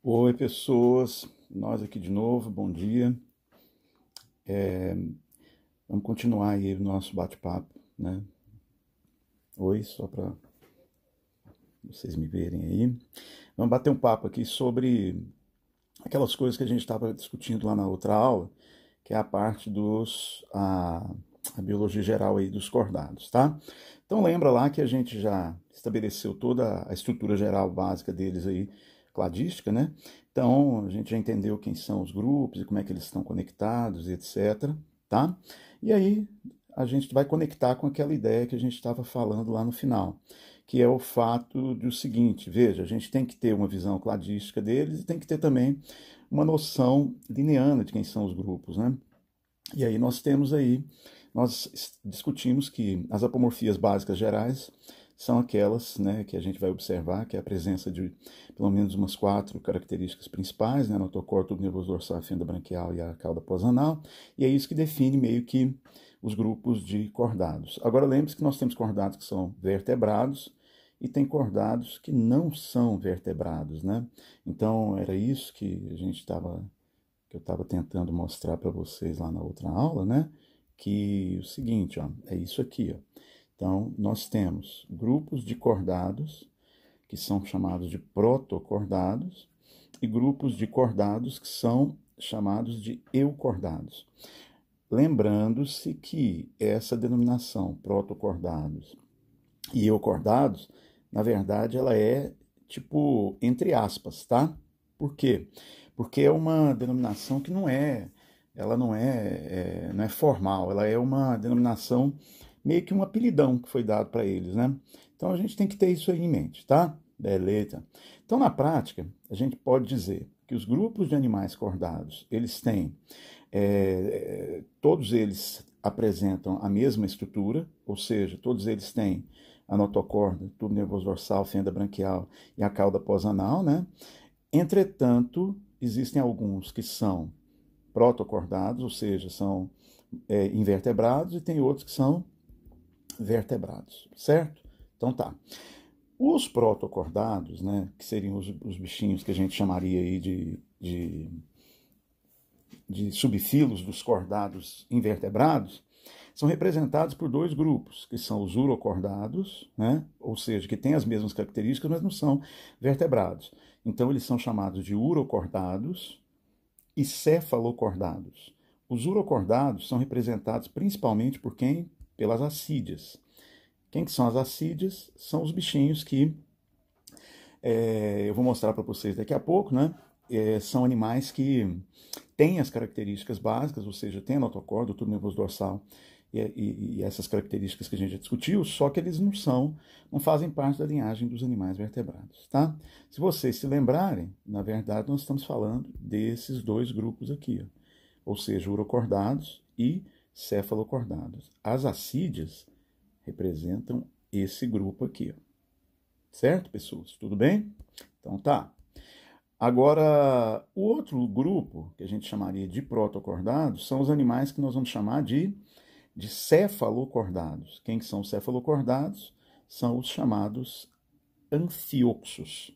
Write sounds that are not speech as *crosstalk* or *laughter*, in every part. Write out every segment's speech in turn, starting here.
Oi, pessoas, nós aqui de novo, bom dia. É, vamos continuar aí o nosso bate-papo, né? Oi, só para vocês me verem aí. Vamos bater um papo aqui sobre aquelas coisas que a gente estava discutindo lá na outra aula, que é a parte dos. A, a biologia geral aí dos cordados, tá? Então lembra lá que a gente já estabeleceu toda a estrutura geral básica deles aí cladística, né? Então, a gente já entendeu quem são os grupos e como é que eles estão conectados e etc, tá? E aí a gente vai conectar com aquela ideia que a gente estava falando lá no final, que é o fato do seguinte, veja, a gente tem que ter uma visão cladística deles e tem que ter também uma noção lineana de quem são os grupos, né? E aí nós temos aí, nós discutimos que as apomorfias básicas gerais são aquelas né, que a gente vai observar, que é a presença de pelo menos umas quatro características principais, né, notocorto, nervoso dorsal, a fenda branquial e a cauda posanal, e é isso que define meio que os grupos de cordados. Agora lembre-se que nós temos cordados que são vertebrados, e tem cordados que não são vertebrados, né? Então era isso que a gente estava que eu estava tentando mostrar para vocês lá na outra aula, né? Que o seguinte, ó, é isso aqui, ó. Então, nós temos grupos de cordados, que são chamados de protocordados, e grupos de cordados que são chamados de eucordados. Lembrando-se que essa denominação protocordados e eucordados, na verdade, ela é tipo entre aspas, tá? Por quê? Porque é uma denominação que não é, ela não é, é não é formal, ela é uma denominação meio que um apelidão que foi dado para eles, né? Então a gente tem que ter isso aí em mente, tá? Beleza. É, então na prática a gente pode dizer que os grupos de animais cordados eles têm é, é, todos eles apresentam a mesma estrutura, ou seja, todos eles têm a notocorda, tubo nervoso dorsal, fenda branquial e a cauda pós-anal, né? Entretanto, existem alguns que são protocordados, ou seja, são é, invertebrados, e tem outros que são vertebrados, certo? Então tá. Os protocordados, né, que seriam os, os bichinhos que a gente chamaria aí de, de, de subfilos dos cordados invertebrados, são representados por dois grupos, que são os urocordados, né? ou seja, que têm as mesmas características, mas não são vertebrados. Então, eles são chamados de urocordados e cefalocordados. Os urocordados são representados principalmente por quem? pelas acídeas. Quem que são as acídeas? São os bichinhos que é, eu vou mostrar para vocês daqui a pouco, né? É, são animais que têm as características básicas, ou seja, têm notocorda, tudo nervoso dorsal e, e, e, essas características que a gente já discutiu, só que eles não são, não fazem parte da linhagem dos animais vertebrados, tá? Se vocês se lembrarem, na verdade nós estamos falando desses dois grupos aqui, ó, ou seja, urocordados e cefalocordados. As acídeas representam esse grupo aqui. Certo, pessoas? Tudo bem? Então tá. Agora, o outro grupo, que a gente chamaria de protocordados, são os animais que nós vamos chamar de, de cefalocordados. Quem que são os cefalocordados? São os chamados anfioxos.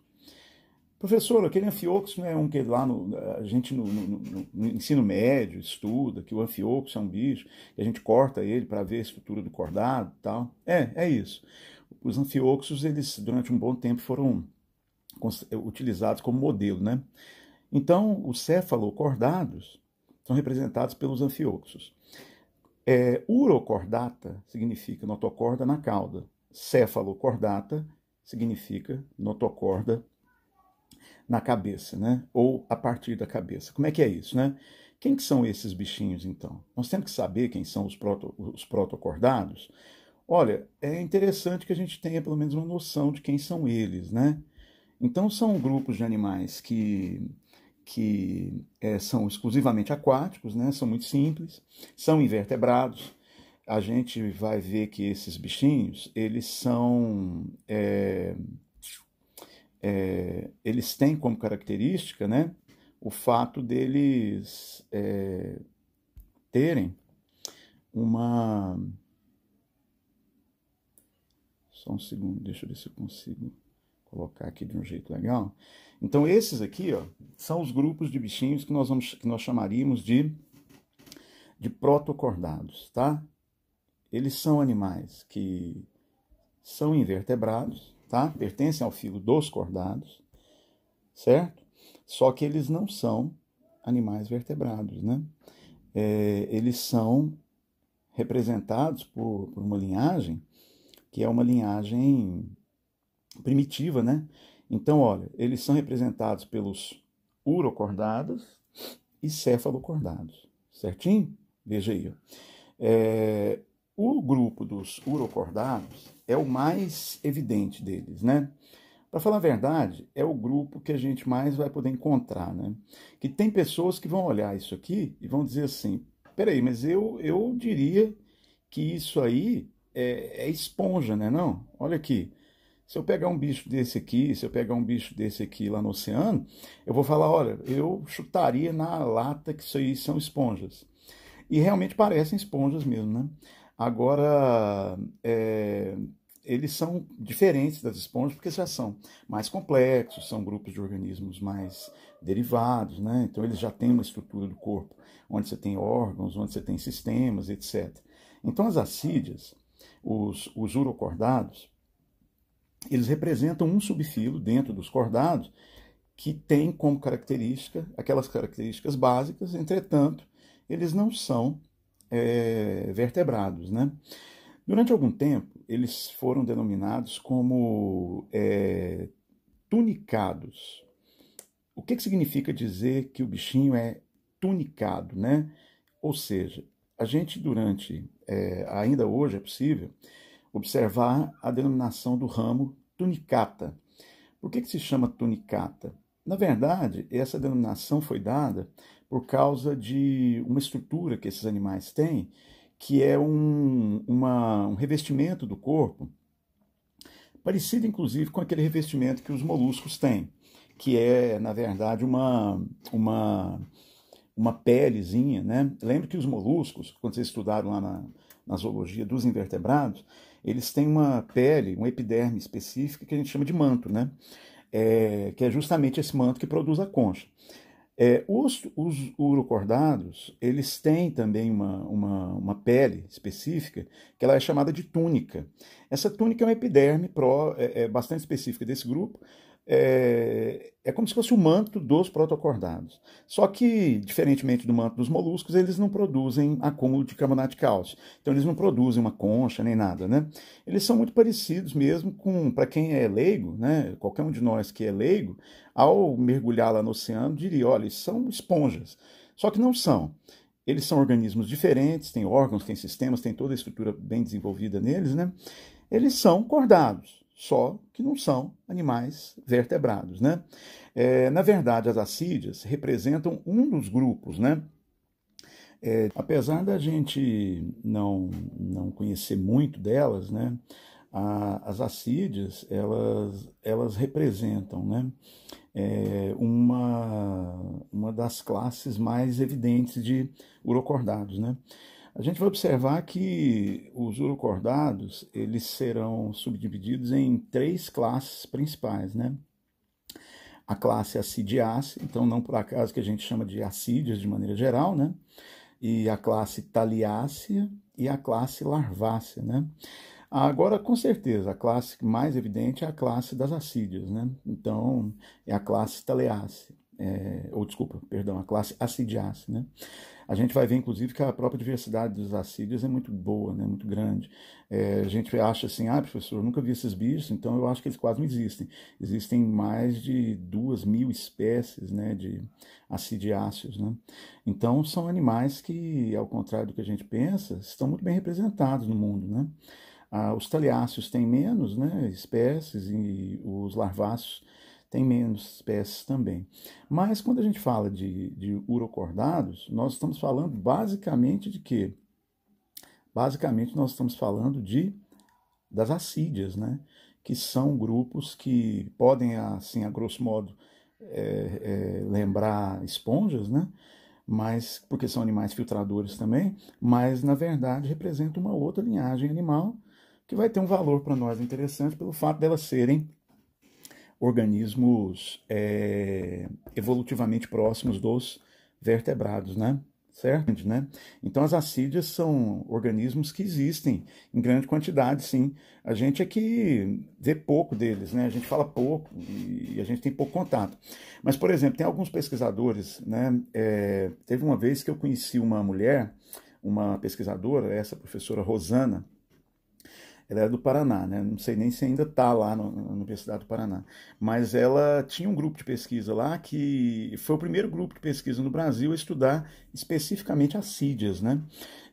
Professor, aquele anfioxo não né, é um que lá no, a gente no, no, no, ensino médio estuda, que o anfioxo é um bicho, que a gente corta ele para ver a estrutura do cordado e tal. É, é isso. Os anfioxos, eles durante um bom tempo foram eh, utilizados como modelo, né? Então, os cefalocordados são representados pelos anfioxos. É, urocordata significa notocorda na cauda. Cefalocordata significa notocorda na cabeça, né? Ou a partir da cabeça. Como é que é isso, né? Quem que são esses bichinhos, então? Nós temos que saber quem são os, proto, os protocordados. Olha, é interessante que a gente tenha pelo menos uma noção de quem são eles, né? Então, são grupos de animais que, que é, são exclusivamente aquáticos, né? São muito simples, são invertebrados. A gente vai ver que esses bichinhos, eles são... É, é, eles têm como característica né, o fato deles é, terem uma. Só um segundo, deixa eu ver se eu consigo colocar aqui de um jeito legal. Então, esses aqui ó, são os grupos de bichinhos que nós, vamos, que nós chamaríamos de, de protocordados, tá? Eles são animais que são invertebrados, tá? Pertencem ao filo dos cordados, certo? Só que eles não são animais vertebrados, né? É, eles são representados por, por, uma linhagem que é uma linhagem primitiva, né? Então, olha, eles são representados pelos urocordados e cefalocordados, certinho? Veja aí. É, o grupo dos urocordados é o mais evidente deles, né? Para falar a verdade, é o grupo que a gente mais vai poder encontrar, né? Que tem pessoas que vão olhar isso aqui e vão dizer assim: peraí, mas eu, eu diria que isso aí é, é esponja, né? Não, olha aqui. Se eu pegar um bicho desse aqui, se eu pegar um bicho desse aqui lá no oceano, eu vou falar: olha, eu chutaria na lata que isso aí são esponjas. E realmente parecem esponjas mesmo, né? Agora, é, eles são diferentes das esponjas porque já são mais complexos, são grupos de organismos mais derivados, né? Então eles já têm uma estrutura do corpo, onde você tem órgãos, onde você tem sistemas, etc. Então as acídeas, os, os urocordados, eles representam um subfilo dentro dos cordados que tem como característica aquelas características básicas, entretanto, eles não são é, vertebrados. Né? Durante algum tempo, eles foram denominados como é, tunicados. O que, que significa dizer que o bichinho é tunicado? Né? Ou seja, a gente durante, é, ainda hoje é possível, observar a denominação do ramo tunicata. Por que, que se chama tunicata? Na verdade, essa denominação foi dada por causa de uma estrutura que esses animais têm, que é um, uma, um revestimento do corpo, parecido inclusive com aquele revestimento que os moluscos têm, que é, na verdade, uma, uma, uma pelezinha. Né? Lembre que os moluscos, quando vocês estudaram lá na, na zoologia dos invertebrados, eles têm uma pele, um epiderme específico que a gente chama de manto, né? É, que é justamente esse manto que produz a concha. É, os, os urocordados, eles têm também uma, uma, uma, pele específica, que ela é chamada de túnica. Essa túnica é uma epiderme pró, é, é bastante específica desse grupo, é, é como se fosse o manto dos protocordados. Só que, diferentemente do manto dos moluscos, eles não produzem acúmulo de carbonato de cálcio. Então, eles não produzem uma concha nem nada, né? Eles são muito parecidos mesmo com, para quem é leigo, né? Qualquer um de nós que é leigo, ao mergulhar lá no oceano, diria: olha, eles são esponjas. Só que não são. Eles são organismos diferentes, têm órgãos, têm sistemas, têm toda a estrutura bem desenvolvida neles, né? Eles são cordados só que não são animais vertebrados. Né? É, na verdade, as acídeas representam um dos grupos, né? É, apesar da gente não, não conhecer muito delas, né, a, as acídeas elas, elas representam né, é, uma, uma das classes mais evidentes de urocordados. Né? A gente vai observar que os urocordados eles serão subdivididos em três classes principais, né? A classe acidiácea, então não por acaso que a gente chama de acídias de maneira geral, né? E a classe taliácea e a classe larvácea, né? Agora, com certeza, a classe mais evidente é a classe das acídias, né? Então, é a classe taliácea, é, ou desculpa, perdão, a classe acidiácea, né? A gente vai ver, inclusive, que a própria diversidade dos assírios é muito boa, né, muito grande. É, a gente acha assim, ah, professor, eu nunca vi esses bichos, então eu acho que eles quase não existem. Existem mais de duas mil espécies né, de acidiáceos. Né? Então, são animais que, ao contrário do que a gente pensa, estão muito bem representados no mundo. Né? Ah, os taliáceos têm menos né, espécies e os larváceos tem menos espécies também. Mas quando a gente fala de, de urocordados, nós estamos falando basicamente de quê? Basicamente nós estamos falando de das acídeas, né? que são grupos que podem, assim, a grosso modo, é, é, lembrar esponjas, né? mas porque são animais filtradores também, mas na verdade representa uma outra linhagem animal que vai ter um valor para nós interessante pelo fato delas serem organismos é, evolutivamente próximos dos vertebrados, né? Certo? Né? Então, as acídeas são organismos que existem em grande quantidade, sim. A gente é que vê pouco deles, né? a gente fala pouco e a gente tem pouco contato. Mas, por exemplo, tem alguns pesquisadores. Né? É, teve uma vez que eu conheci uma mulher, uma pesquisadora, essa professora Rosana, ela era do Paraná, né? não sei nem se ainda está lá no, na Universidade do Paraná, mas ela tinha um grupo de pesquisa lá que foi o primeiro grupo de pesquisa no Brasil a estudar especificamente as sídias, né?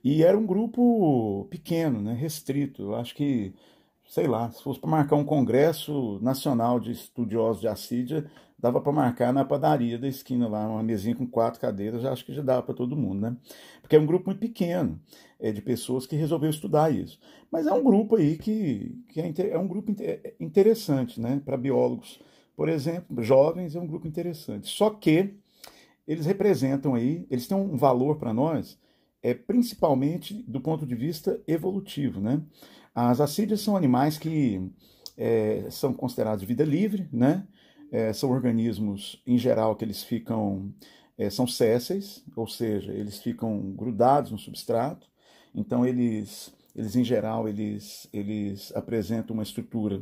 E era um grupo pequeno, né? restrito, eu acho que, sei lá, se fosse para marcar um congresso nacional de estudiosos de assídia, dava para marcar na padaria da esquina lá, uma mesinha com quatro cadeiras, acho que já dava para todo mundo, né? Porque é um grupo muito pequeno é, de pessoas que resolveu estudar isso. Mas é um grupo aí que, que é, é um grupo é, interessante, né? Para biólogos, por exemplo, jovens, é um grupo interessante. Só que eles representam aí, eles têm um valor para nós, é principalmente do ponto de vista evolutivo, né? As acídeas são animais que é, são considerados vida livre, né? é, são organismos, em geral, que eles ficam, é, são césseis, ou seja, eles ficam grudados no substrato, então eles, eles em geral, eles, eles apresentam uma estrutura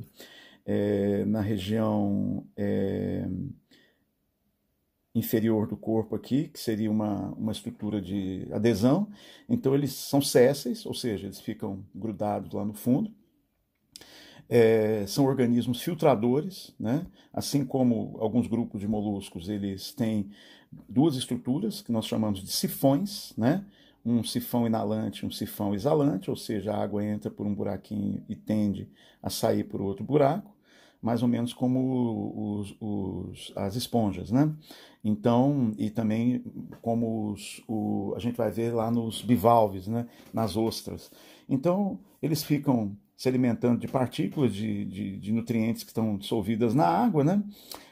é, na região é, inferior do corpo aqui, que seria uma, uma estrutura de adesão, então eles são césseis, ou seja, eles ficam grudados lá no fundo, é, são organismos filtradores, né? assim como alguns grupos de moluscos, eles têm duas estruturas que nós chamamos de sifões, né? um sifão inalante um sifão exalante, ou seja, a água entra por um buraquinho e tende a sair por outro buraco, mais ou menos como os, os, as esponjas, né? Então, e também como os, o, a gente vai ver lá nos bivalves, né? nas ostras. Então, eles ficam se alimentando de partículas, de, de, de nutrientes que estão dissolvidas na água, né?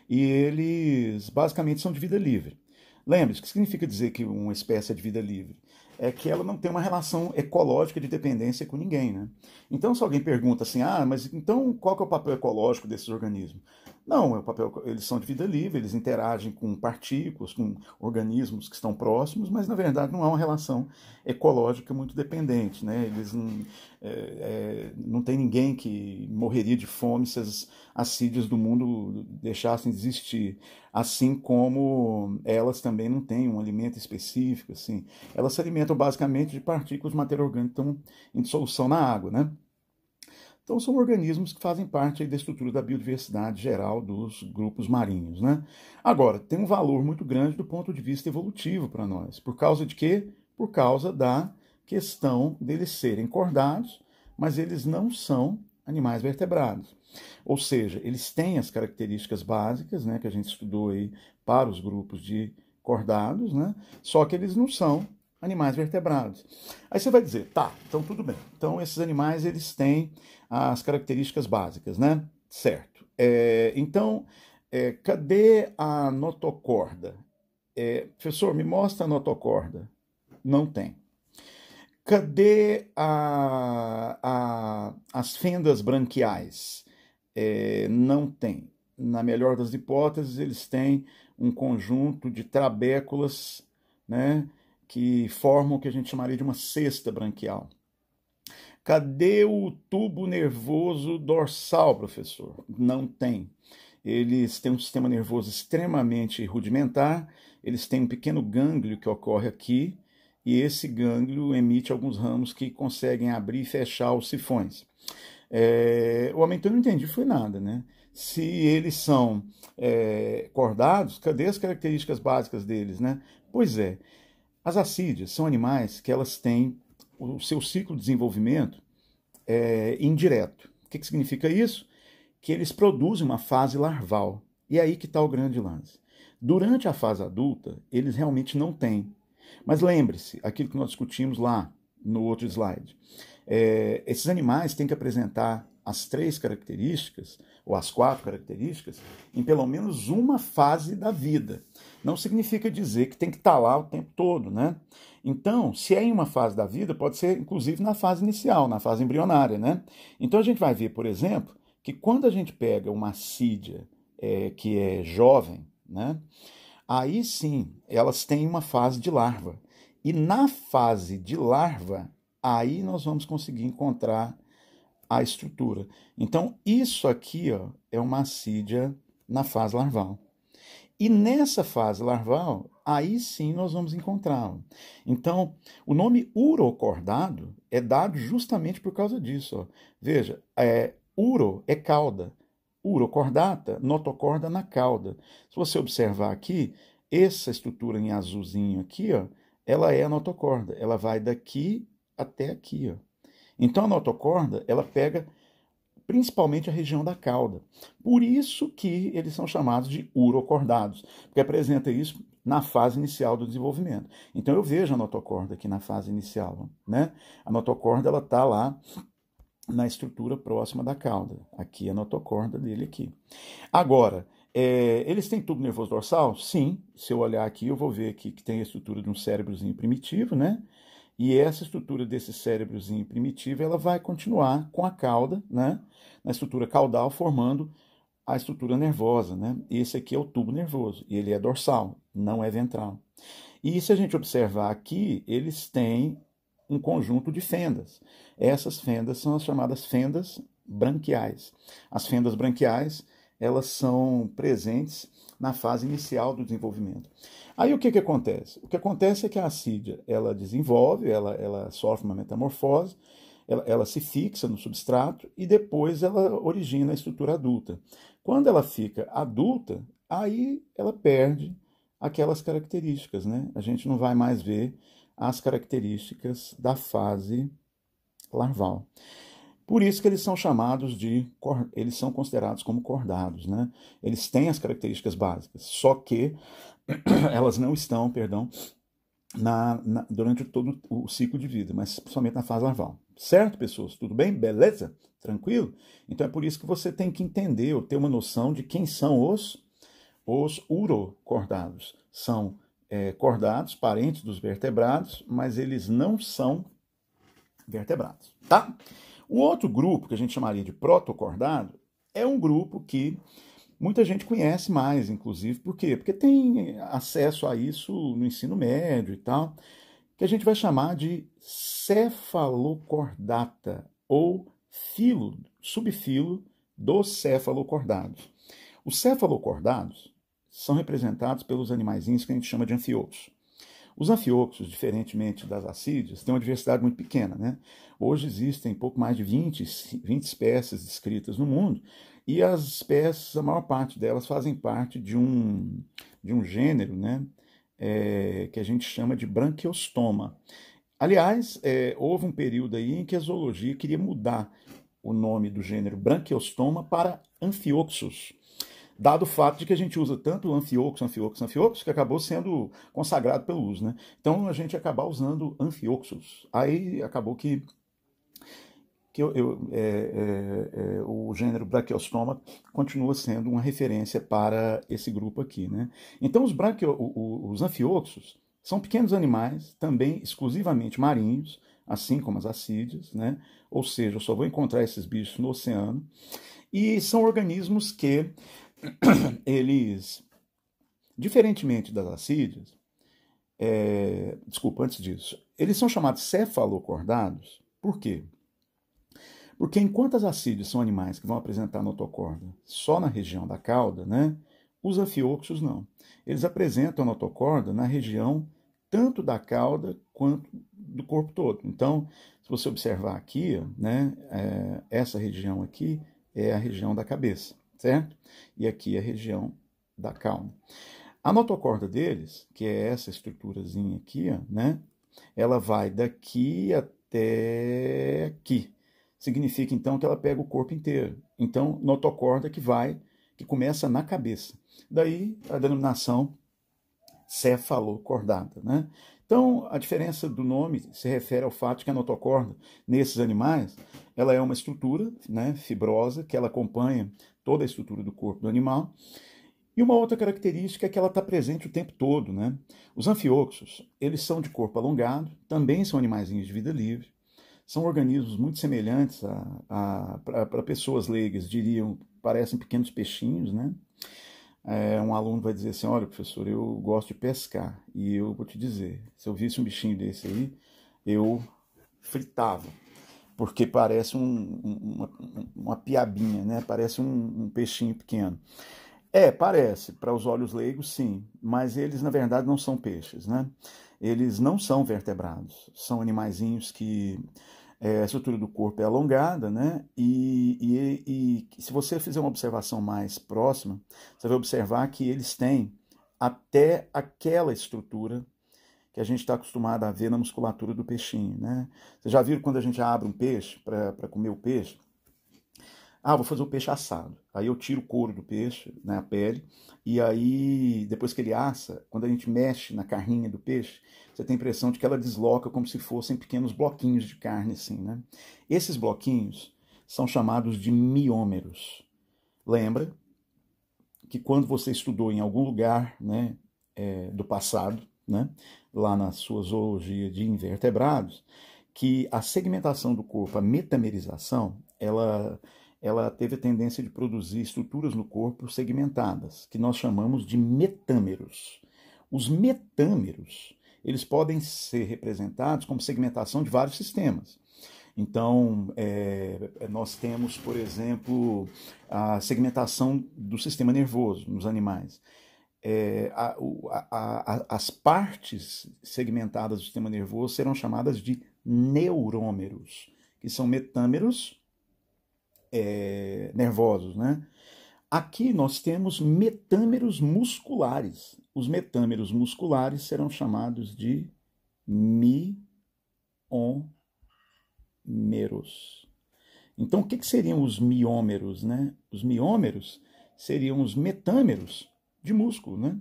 E eles basicamente são de vida livre. Lembre-se, o que significa dizer que uma espécie é de vida livre? É que ela não tem uma relação ecológica de dependência com ninguém, né? Então, se alguém pergunta assim, ah, mas então qual que é o papel ecológico desses organismos? Não, é o papel, eles são de vida livre, eles interagem com partículas, com organismos que estão próximos, mas na verdade não há uma relação ecológica muito dependente. Né? Eles não, é, é, não tem ninguém que morreria de fome se as acídeas do mundo deixassem de existir. Assim como elas também não têm um alimento específico. Assim. Elas se alimentam basicamente de partículas de matéria orgânica que estão em dissolução na água. Né? Então, são organismos que fazem parte da estrutura da biodiversidade geral dos grupos marinhos. Né? Agora, tem um valor muito grande do ponto de vista evolutivo para nós. Por causa de quê? Por causa da questão deles serem cordados, mas eles não são animais vertebrados. Ou seja, eles têm as características básicas né, que a gente estudou aí para os grupos de cordados, né? só que eles não são animais vertebrados. Aí você vai dizer, tá, então tudo bem. Então esses animais eles têm as características básicas, né? Certo. É, então, é, cadê a notocorda? É, professor, me mostra a notocorda. Não tem. Cadê a, a, as fendas branquiais? É, não tem. Na melhor das hipóteses, eles têm um conjunto de trabéculas, né? que formam o que a gente chamaria de uma cesta branquial. Cadê o tubo nervoso dorsal, professor? Não tem. Eles têm um sistema nervoso extremamente rudimentar, eles têm um pequeno gânglio que ocorre aqui, e esse gânglio emite alguns ramos que conseguem abrir e fechar os sifões. É, o aumento eu não entendi foi nada, né? Se eles são é, cordados, cadê as características básicas deles, né? Pois é, as acídeas são animais que elas têm o seu ciclo de desenvolvimento é, indireto. O que, que significa isso? Que eles produzem uma fase larval. E é aí que está o grande lance. Durante a fase adulta, eles realmente não têm. Mas lembre-se, aquilo que nós discutimos lá no outro slide. É, esses animais têm que apresentar as três características, ou as quatro características, em pelo menos uma fase da vida. Não significa dizer que tem que estar tá lá o tempo todo, né? Então, se é em uma fase da vida, pode ser inclusive na fase inicial, na fase embrionária, né? Então a gente vai ver, por exemplo, que quando a gente pega uma sídia é, que é jovem, né? Aí sim, elas têm uma fase de larva. E na fase de larva, aí nós vamos conseguir encontrar a estrutura. Então, isso aqui ó, é uma assídia na fase larval. E nessa fase larval, aí sim nós vamos encontrá-lo. Então, o nome urocordado é dado justamente por causa disso. Ó. Veja, é, uro é cauda, urocordata, notocorda na cauda. Se você observar aqui, essa estrutura em azulzinho aqui, ó, ela é a notocorda. Ela vai daqui até aqui. Ó. Então a notocorda, ela pega principalmente a região da cauda. Por isso que eles são chamados de urocordados, porque apresenta isso na fase inicial do desenvolvimento. Então eu vejo a notocorda aqui na fase inicial, né? A notocorda ela tá lá na estrutura próxima da cauda. Aqui a notocorda dele aqui. Agora, é, eles têm tubo nervoso dorsal? Sim. Se eu olhar aqui, eu vou ver aqui que tem a estrutura de um cérebrozinho primitivo, né? E essa estrutura desse cérebrozinho primitivo, ela vai continuar com a cauda, né? Na estrutura caudal, formando a estrutura nervosa, né? Esse aqui é o tubo nervoso, e ele é dorsal, não é ventral. E se a gente observar aqui, eles têm um conjunto de fendas. Essas fendas são as chamadas fendas branquiais. As fendas branquiais elas são presentes na fase inicial do desenvolvimento. Aí o que, que acontece? O que acontece é que a acídia ela desenvolve, ela, ela sofre uma metamorfose, ela, ela, se fixa no substrato e depois ela origina a estrutura adulta. Quando ela fica adulta, aí ela perde aquelas características, né? A gente não vai mais ver as características da fase larval. Por isso que eles são chamados de, eles são considerados como cordados, né? Eles têm as características básicas, só que *clears throat* elas não estão, perdão, na, na, durante todo o ciclo de vida, mas somente na fase larval. Certo, pessoas? Tudo bem? Beleza? Tranquilo? Então é por isso que você tem que entender ou ter uma noção de quem são os, os urocordados. São é, cordados, parentes dos vertebrados, mas eles não são vertebrados, tá? O outro grupo que a gente chamaria de protocordado é um grupo que muita gente conhece mais, inclusive, por quê? Porque tem acesso a isso no ensino médio e tal, que a gente vai chamar de cefalocordata ou filo, subfilo dos cefalocordados. Os cefalocordados são representados pelos animaizinhos que a gente chama de anfiotos. Os anfioxos, diferentemente das acídeas, têm uma diversidade muito pequena. Né? Hoje existem pouco mais de 20, 20 espécies descritas no mundo, e as espécies, a maior parte delas, fazem parte de um, de um gênero né? É, que a gente chama de branquiostoma. Aliás, é, houve um período aí em que a zoologia queria mudar o nome do gênero branquiostoma para anfióxus dado o fato de que a gente usa tanto Anfioxus, anfioxos, anfioxos, que acabou sendo consagrado pelo uso, né? Então a gente acabar usando anfioxos. Aí acabou que que eu, eu, é, é, é, o gênero Brachiostoma continua sendo uma referência para esse grupo aqui. Né? Então, os, brachio, os anfioxos são pequenos animais, também exclusivamente marinhos, assim como as acídeas, né? ou seja, eu só vou encontrar esses bichos no oceano, e são organismos que *coughs* eles, diferentemente das acídeas, é, desculpa, antes disso, eles são chamados cefalocordados, por quê? Porque enquanto as acídeas são animais que vão apresentar notocorda só na região da cauda, né, os anfioxos não. Eles apresentam notocorda na região tanto da cauda quanto do corpo todo. Então, se você observar aqui, né, é, essa região aqui é a região da cabeça certo? E aqui a região da calma. A notocorda deles, que é essa estruturazinha aqui, ó, né? Ela vai daqui até aqui. Significa então que ela pega o corpo inteiro. Então, notocorda que vai, que começa na cabeça. Daí a denominação cefalocordada né? Então, a diferença do nome se refere ao fato que a notocorda, nesses animais, ela é uma estrutura né, fibrosa que ela acompanha toda a estrutura do corpo do animal. E uma outra característica é que ela está presente o tempo todo. Né? Os anfioxos, eles são de corpo alongado, também são animais de vida livre, são organismos muito semelhantes a, a para pessoas leigas, diriam, parecem pequenos peixinhos. Né? É, um aluno vai dizer assim, olha professor, eu gosto de pescar, e eu vou te dizer, se eu visse um bichinho desse aí, eu fritava, porque parece um, uma, uma, piabinha, né? parece um, um peixinho pequeno. É, parece, para os olhos leigos, sim, mas eles na verdade não são peixes, né? Eles não são vertebrados, são animaizinhos que é, a estrutura do corpo é alongada, né? E, e, e se você fizer uma observação mais próxima, você vai observar que eles têm até aquela estrutura que a gente está acostumado a ver na musculatura do peixinho. Né? Vocês já viram quando a gente abre um peixe para comer o peixe? Ah, vou fazer o peixe assado. Aí eu tiro o couro do peixe, né, a pele, e aí depois que ele assa, quando a gente mexe na carrinha do peixe, você tem a impressão de que ela desloca como se fossem pequenos bloquinhos de carne, assim, né? Esses bloquinhos são chamados de miômeros. Lembra que quando você estudou em algum lugar, né, é, do passado, né, lá na sua zoologia de invertebrados, que a segmentação do corpo, a metamerização, ela, ela teve a tendência de produzir estruturas no corpo segmentadas, que nós chamamos de metâmeros. Os metâmeros, eles podem ser representados como segmentação de vários sistemas. Então, é, nós temos, por exemplo, a segmentação do sistema nervoso nos animais é, a, a, a, as partes segmentadas do sistema nervoso serão chamadas de neurômeros, que são metâmeros é, nervosos. Né? Aqui nós temos metâmeros musculares. Os metâmeros musculares serão chamados de miômeros. Então, o que, que seriam os miômeros? Né? Os miômeros seriam os metâmeros de músculo, né?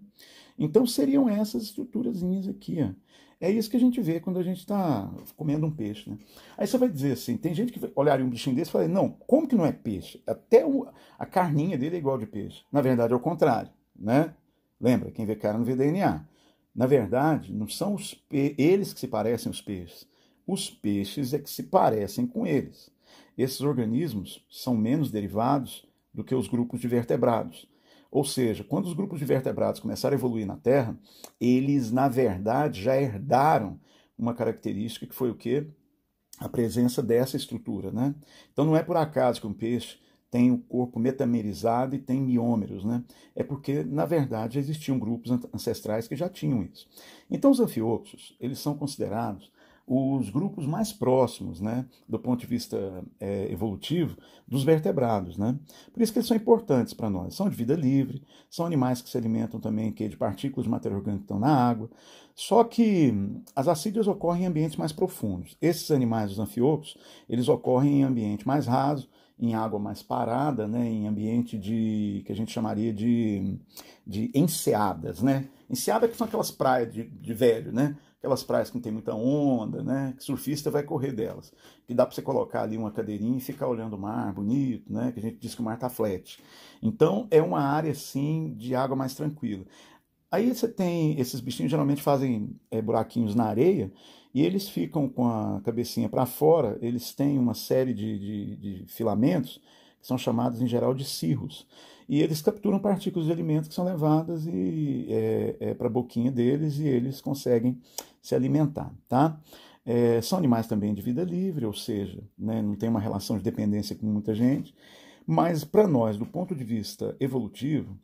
Então seriam essas estruturazinhas aqui, ó. É isso que a gente vê quando a gente está comendo um peixe, né? Aí você vai dizer assim, tem gente que olharia um bichinho desse e fala, não, como que não é peixe? Até o, a carninha dele é igual de peixe. Na verdade é o contrário, né? Lembra, quem vê cara não vê DNA. Na verdade, não são eles que se parecem aos peixes. Os peixes é que se parecem com eles. Esses organismos são menos derivados do que os grupos de vertebrados. Ou seja, quando os grupos de vertebrados começaram a evoluir na Terra, eles, na verdade, já herdaram uma característica que foi o quê? A presença dessa estrutura. Né? Então não é por acaso que um peixe tem o corpo metamerizado e tem miômeros, né? É porque, na verdade, existiam grupos ancestrais que já tinham isso. Então, os anfioxos, eles são considerados os grupos mais próximos, né, do ponto de vista é, evolutivo, dos vertebrados. Né? Por isso que eles são importantes para nós. São de vida livre, são animais que se alimentam também que, é de partículas de matéria orgânica que estão na água. Só que as acídeas ocorrem em ambientes mais profundos. Esses animais, os anfíotos, eles ocorrem em ambiente mais raso, em água mais parada, né, em ambiente de que a gente chamaria de, de enseadas, né? Enseada que são aquelas praias de, de velho, né? aquelas praias que não tem muita onda, né? Que surfista vai correr delas. Que dá para você colocar ali uma cadeirinha e ficar olhando o mar, bonito, né? Que a gente diz que o mar tá flat. Então é uma área assim de água mais tranquila. Aí você tem esses bichinhos geralmente fazem é, buraquinhos na areia e eles ficam com a cabecinha para fora. Eles têm uma série de, de, de filamentos que são chamados em geral de cirros e eles capturam partículas de alimento que são levadas é, é, para a boquinha deles e eles conseguem se alimentar, tá? É, são animais também de vida livre, ou seja, né, não tem uma relação de dependência com muita gente, mas para nós, do ponto de vista evolutivo,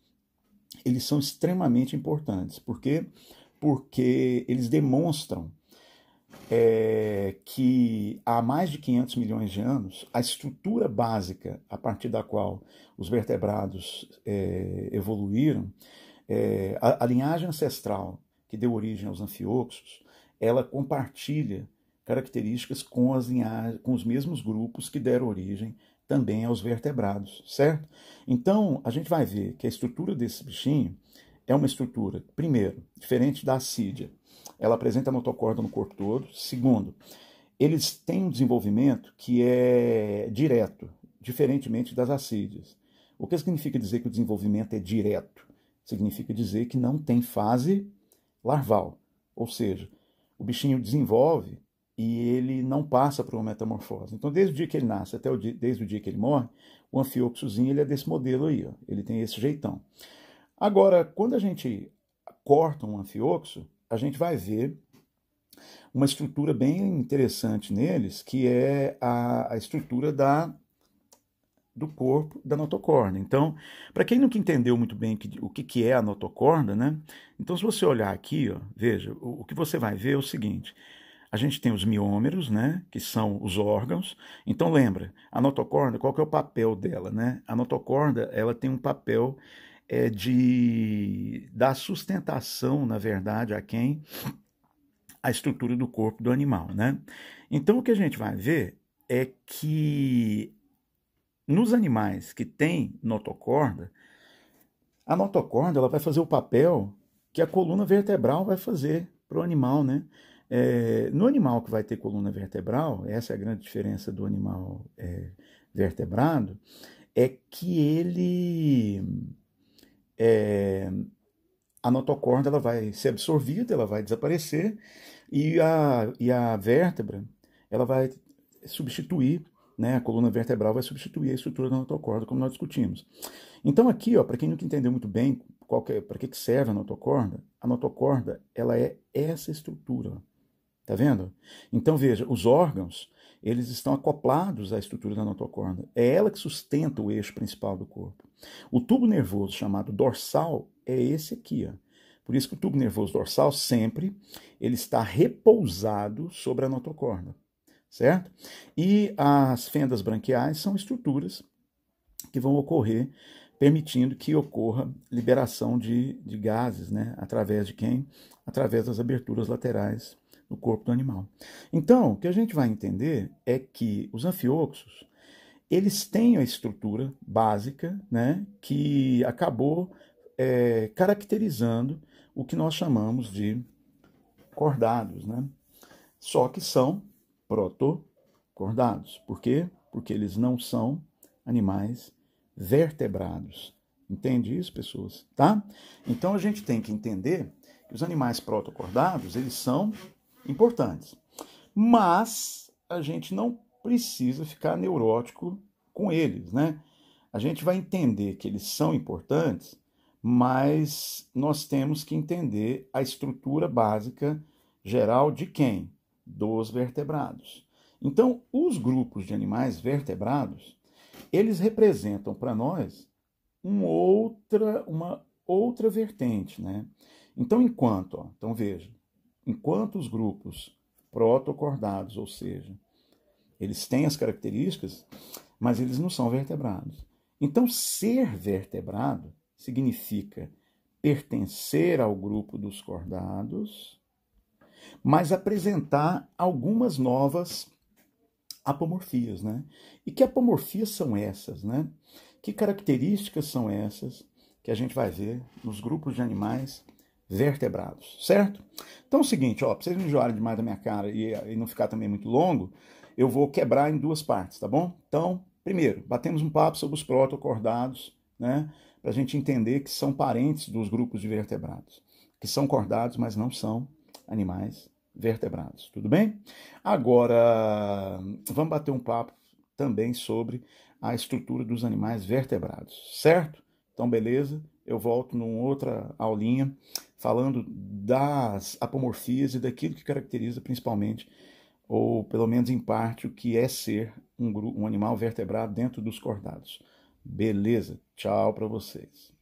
eles são extremamente importantes. Por quê? Porque eles demonstram é, que há mais de 500 milhões de anos, a estrutura básica a partir da qual os vertebrados é, evoluíram, é, a, a, linhagem ancestral que deu origem aos anfioxos, ela compartilha características com, as com os mesmos grupos que deram origem também aos vertebrados, certo? Então, a gente vai ver que a estrutura desse bichinho é uma estrutura, primeiro, diferente da acídia. Ela apresenta motocorda no corpo todo. Segundo, eles têm um desenvolvimento que é direto, diferentemente das acídias. O que significa dizer que o desenvolvimento é direto? Significa dizer que não tem fase larval, ou seja, o bichinho desenvolve e ele não passa por uma metamorfose. Então, desde o dia que ele nasce até o dia, desde o dia que ele morre, o anfioxozinho ele é desse modelo aí, ó, ele tem esse jeitão. Agora, quando a gente corta um anfioxo, a gente vai ver uma estrutura bem interessante neles, que é a, a estrutura da do corpo da notocorda. Então, para quem nunca entendeu muito bem o que, que é a notocorda, né? Então, se você olhar aqui, ó, veja, o, o que você vai ver é o seguinte. A gente tem os miômeros, né, que são os órgãos. Então lembra, a notocorda, qual que é o papel dela, né? A notocorda, ela tem um papel é, de dar sustentação, na verdade, a quem a estrutura do corpo do animal, né? Então o que a gente vai ver é que nos animais que têm notocorda, a notocorda ela vai fazer o papel que a coluna vertebral vai fazer para o animal, né? É, no animal que vai ter coluna vertebral, essa é a grande diferença do animal é, vertebrado, é que ele é, a notocorda ela vai ser absorvida, ela vai desaparecer e a, e a vértebra ela vai substituir né, a coluna vertebral vai substituir a estrutura da notocorda, como nós discutimos. Então aqui, para quem nunca entendeu muito bem é, para que, que serve a notocorda, a notocorda ela é essa estrutura, tá vendo? Então veja, os órgãos eles estão acoplados à estrutura da notocorda. É ela que sustenta o eixo principal do corpo. O tubo nervoso chamado dorsal é esse aqui, ó. Por isso que o tubo nervoso dorsal sempre ele está repousado sobre a notocorda certo? E as fendas branquiais são estruturas que vão ocorrer, permitindo que ocorra liberação de, de gases, né? Através de quem? Através das aberturas laterais do corpo do animal. Então, o que a gente vai entender é que os anfioxos, eles têm a estrutura básica, né? Que acabou é, caracterizando o que nós chamamos de cordados, né? Só que são protocordados. Por quê? Porque eles não são animais vertebrados. Entende isso, pessoas? Tá? Então a gente tem que entender que os animais protocordados, eles são importantes. Mas a gente não precisa ficar neurótico com eles, né? A gente vai entender que eles são importantes, mas nós temos que entender a estrutura básica geral de quem? dos vertebrados. Então, os grupos de animais vertebrados, eles representam para nós uma outra, uma outra vertente, né? Então, enquanto, ó, então veja, enquanto os grupos protocordados, ou seja, eles têm as características, mas eles não são vertebrados. Então, ser vertebrado significa pertencer ao grupo dos cordados, mas apresentar algumas novas apomorfias, né? E que apomorfias são essas, né? Que características são essas que a gente vai ver nos grupos de animais vertebrados, certo? Então é o seguinte, ó, pra vocês não enjoarem demais da minha cara e, e não ficar também muito longo, eu vou quebrar em duas partes, tá bom? Então, primeiro, batemos um papo sobre os protocordados, né? Para a gente entender que são parentes dos grupos de vertebrados, que são cordados, mas não são animais vertebrados, tudo bem? Agora, vamos bater um papo também sobre a estrutura dos animais vertebrados, certo? Então, beleza? Eu volto numa outra aulinha falando das apomorfias e daquilo que caracteriza principalmente, ou pelo menos em parte, o que é ser um, um animal vertebrado dentro dos cordados. Beleza? Tchau para vocês.